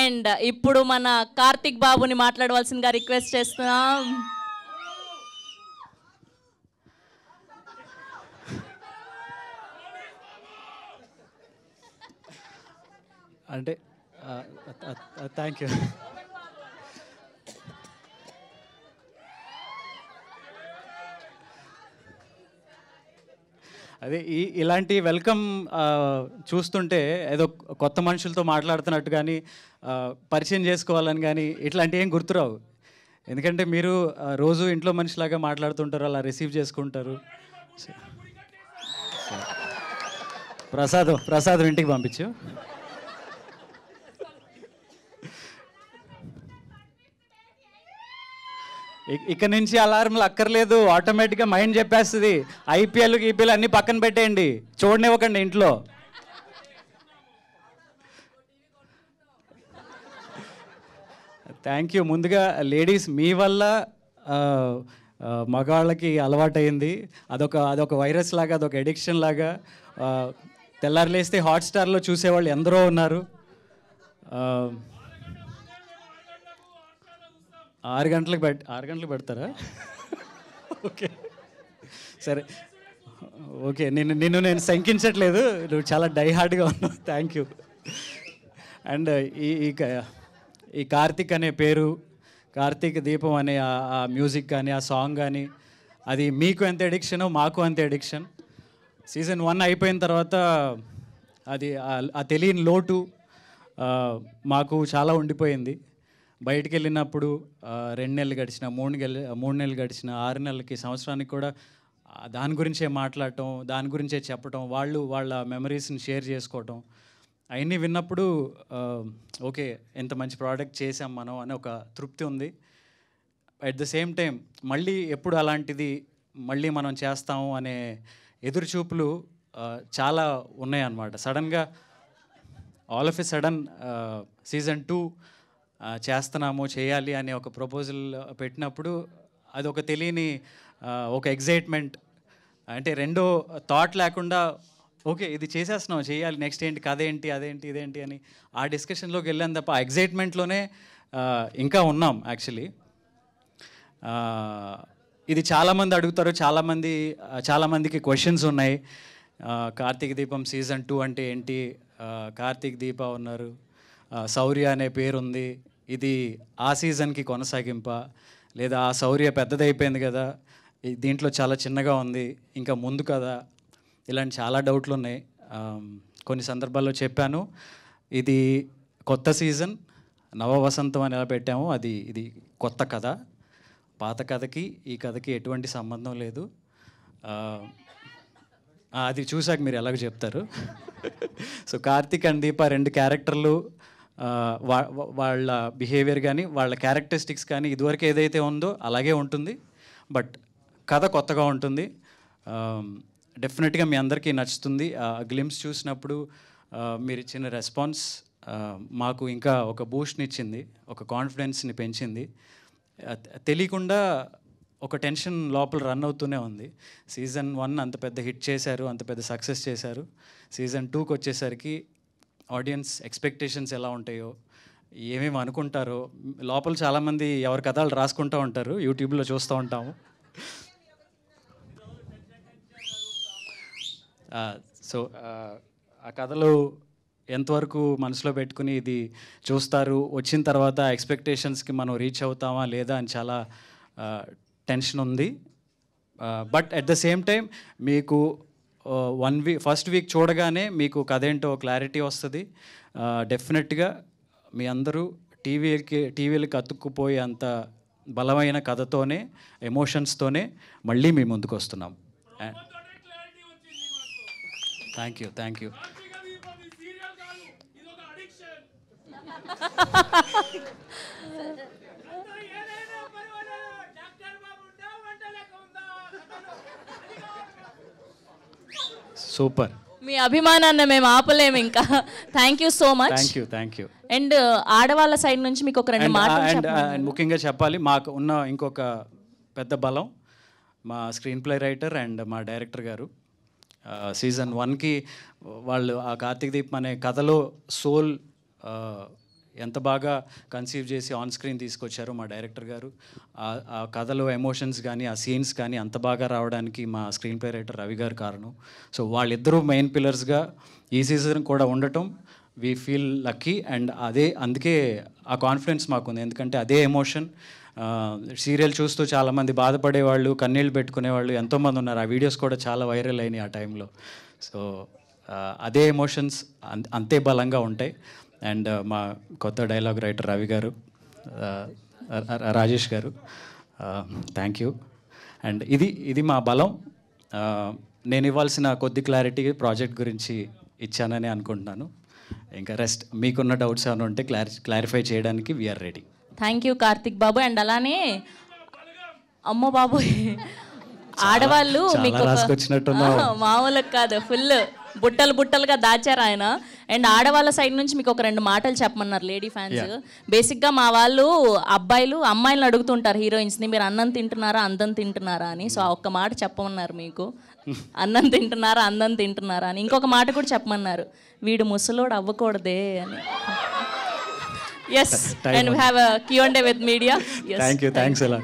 and uh, ఇప్పుడు మన కార్తిక్ బాబుని మాట్లాడవలసిందిగా రిక్వెస్ట్ చేస్తున్నాం అంటే థ్యాంక్ యూ అదే ఈ ఇలాంటి వెల్కమ్ చూస్తుంటే ఏదో కొత్త మనుషులతో మాట్లాడుతున్నట్టు కానీ పరిచయం చేసుకోవాలని కానీ ఇట్లాంటివి ఏం గుర్తురావు ఎందుకంటే మీరు రోజు ఇంట్లో మనిషిలాగా మాట్లాడుతుంటారు అలా రిసీవ్ చేసుకుంటారు ప్రసాదం ప్రసాదం ఇంటికి పంపించు ఇక నుంచి అలారంలు అక్కర్లేదు ఆటోమేటిక్గా మైండ్ చెప్పేస్తుంది ఐపీఎల్ ఈపీఎల్ అన్నీ పక్కన పెట్టేయండి ఇవ్వకండి ఇంట్లో థ్యాంక్ యూ ముందుగా లేడీస్ మీ వల్ల మగాళ్ళకి అలవాటైంది అదొక అదొక వైరస్ లాగా అదొక ఎడిక్షన్ లాగా తెల్లారులేస్తే హాట్స్టార్లో చూసేవాళ్ళు ఎందరో ఉన్నారు ఆరు గంటలకు పెట్ ఆరు గంటలకు పెడతారా ఓకే సరే ఓకే నిన్ను నిన్ను నేను శంకించట్లేదు నువ్వు చాలా డైహార్డ్గా ఉన్నావు థ్యాంక్ యూ అండ్ ఈ ఈ కార్తిక్ అనే పేరు కార్తీక దీపం అనే ఆ మ్యూజిక్ కానీ ఆ సాంగ్ కానీ అది మీకు ఎంత ఎడిక్షనో మాకు అంత ఎడిక్షన్ సీజన్ వన్ అయిపోయిన తర్వాత అది ఆ తెలియని లోటు మాకు చాలా ఉండిపోయింది బయటికి వెళ్ళినప్పుడు రెండు నెలలు గడిచిన మూడు నెలలు మూడు నెలలు గడిచిన ఆరు నెలలకి సంవత్సరానికి కూడా దాని గురించే మాట్లాడటం దాని గురించే చెప్పటం వాళ్ళు వాళ్ళ మెమరీస్ని షేర్ చేసుకోవటం అవన్నీ విన్నప్పుడు ఓకే ఎంత మంచి ప్రోడక్ట్ చేసాం మనం అని ఒక తృప్తి ఉంది అట్ ద సేమ్ టైం మళ్ళీ ఎప్పుడు అలాంటిది మళ్ళీ మనం చేస్తాము అనే ఎదురుచూపులు చాలా ఉన్నాయన్నమాట సడన్గా all of a sudden season two చేస్తున్నాము చేయాలి అనే ఒక ప్రపోజల్ పెట్టినప్పుడు అది ఒక తెలియని ఒక ఎగ్జైట్మెంట్ అంటే రెండో థాట్ లేకుండా ఓకే ఇది చేసేస్తున్నాం చేయాలి నెక్స్ట్ ఏంటి కదేంటి అదేంటి ఇదేంటి అని ఆ డిస్కషన్లోకి వెళ్ళాను తప్ప ఆ ఎగ్జైట్మెంట్లోనే ఇంకా ఉన్నాం యాక్చువల్లీ ఇది చాలామంది అడుగుతారు చాలామంది చాలామందికి క్వశ్చన్స్ ఉన్నాయి కార్తీక దీపం సీజన్ టూ అంటే ఏంటి కార్తీక్ దీప ఉన్నారు శౌర్య అనే పేరుంది ఇది ఆ సీజన్కి కొనసాగింప లేదా ఆ శౌర్య పెద్దదైపోయింది కదా దీంట్లో చాలా చిన్నగా ఉంది ఇంకా ముందు కదా ఇలాంటి చాలా డౌట్లు ఉన్నాయి కొన్ని సందర్భాల్లో చెప్పాను ఇది కొత్త సీజన్ నవ వసంతం అని ఎలా పెట్టామో అది ఇది కొత్త కథ పాత కథకి ఈ కథకి ఎటువంటి సంబంధం లేదు అది చూశాక మీరు ఎలాగ చెప్తారు సో కార్తీక్ అండ్ దీప రెండు క్యారెక్టర్లు వాళ్ళ బిహేవియర్ కానీ వాళ్ళ క్యారెక్టరిస్టిక్స్ కానీ ఇదివరకు ఏదైతే ఉందో అలాగే ఉంటుంది బట్ కథ కొత్తగా ఉంటుంది డెఫినెట్గా మీ అందరికీ నచ్చుతుంది ఆ గ్లిమ్స్ చూసినప్పుడు మీరు ఇచ్చిన రెస్పాన్స్ మాకు ఇంకా ఒక బూస్ట్ని ఇచ్చింది ఒక కాన్ఫిడెన్స్ని పెంచింది తెలియకుండా ఒక టెన్షన్ లోపల రన్ అవుతూనే ఉంది సీజన్ వన్ అంత పెద్ద హిట్ చేశారు అంత పెద్ద సక్సెస్ చేశారు సీజన్ టూకి వచ్చేసరికి ఆడియన్స్ ఎక్స్పెక్టేషన్స్ ఎలా ఉంటాయో ఏమేమి అనుకుంటారో లోపల చాలామంది ఎవరి కథలు రాసుకుంటూ ఉంటారు యూట్యూబ్లో చూస్తూ ఉంటాము సో ఆ కథలు ఎంతవరకు మనసులో పెట్టుకుని ఇది చూస్తారు వచ్చిన తర్వాత ఎక్స్పెక్టేషన్స్కి మనం రీచ్ అవుతామా లేదా అని చాలా టెన్షన్ ఉంది but at the same time మీకు వన్ వీక్ ఫస్ట్ వీక్ చూడగానే మీకు కథ ఏంటో క్లారిటీ వస్తుంది డెఫినెట్గా మీ అందరూ టీవీకి టీవీలకి అతుక్కుపోయే అంత బలమైన కథతోనే ఎమోషన్స్తోనే మళ్ళీ మేము ముందుకు వస్తున్నాం thank you thank you super మీ అభిమానాన్ని మేము ఆపలేము ఇంకా thank you so much thank you thank you and ఆడవాళ్ళ సైడ్ నుంచి మీకు ఒక రెండు అండ్ uh, uh, ముఖ్యంగా చెప్పాలి మాకు ఉన్న ఇంకొక పెద్ద బలం మా స్క్రీన్ ప్లే రైటర్ అండ్ మా డైరెక్టర్ గారు సీజన్ uh, వన్కి వాళ్ళు ఆ కార్తీక్ దీప్ అనే కథలో సోల్ ఎంత బాగా కన్సీవ్ చేసి ఆన్ స్క్రీన్ తీసుకొచ్చారో మా డైరెక్టర్ గారు ఆ కథలో ఎమోషన్స్ కానీ ఆ సీన్స్ కానీ అంత బాగా రావడానికి మా స్క్రీన్ ప్లే రైటర్ రవి గారు కారణం సో వాళ్ళిద్దరూ మెయిన్ పిల్లర్స్గా ఈ సీజన్ కూడా ఉండటం వీ ఫీల్ లక్కీ అండ్ అదే అందుకే ఆ కాన్ఫిడెన్స్ మాకుంది ఎందుకంటే అదే ఎమోషన్ సీరియల్ చూస్తూ చాలామంది బాధపడేవాళ్ళు కన్నీళ్ళు పెట్టుకునేవాళ్ళు ఎంతోమంది ఉన్నారు ఆ వీడియోస్ కూడా చాలా వైరల్ అయినాయి ఆ టైంలో సో అదే ఎమోషన్స్ అంతే బలంగా ఉంటాయి అండ్ మా కొత్త డైలాగ్ రైటర్ రవి గారు రాజేష్ గారు థ్యాంక్ యూ అండ్ ఇది ఇది మా బలం నేను ఇవ్వాల్సిన కొద్ది క్లారిటీ ప్రాజెక్ట్ గురించి ఇచ్చానని అనుకుంటున్నాను ఇంకా రెస్ట్ మీకున్న డౌట్స్ ఏమైనా ఉంటే క్లారి క్లారిఫై చేయడానికి we're ready thank you Karthik Babu అండ్ అలానే అమ్మో బాబు ఆడవాళ్ళు మీకు మామూలు కాదు ఫుల్ బుట్టలు బుట్టలుగా దాచారు ఆయన అండ్ ఆడవాళ్ళ సైడ్ నుంచి మీకు ఒక రెండు మాటలు చెప్పమన్నారు లేడీ ఫ్యాన్స్ బేసిక్గా మా వాళ్ళు అబ్బాయిలు అమ్మాయిలను అడుగుతుంటారు హీరోయిన్స్ని మీరు అన్నం తింటున్నారా అందం తింటున్నారా అని సో ఒక్క మాట చెప్పమన్నారు మీకు అన్నం తింటున్నారా అందం తింటున్నారా అని ఇంకొక మాట కూడా చెప్పమన్నారు వీడు ముసలోడు అవ్వకూడదే అని yes and we have a q&a with media yes thank you thanks a lot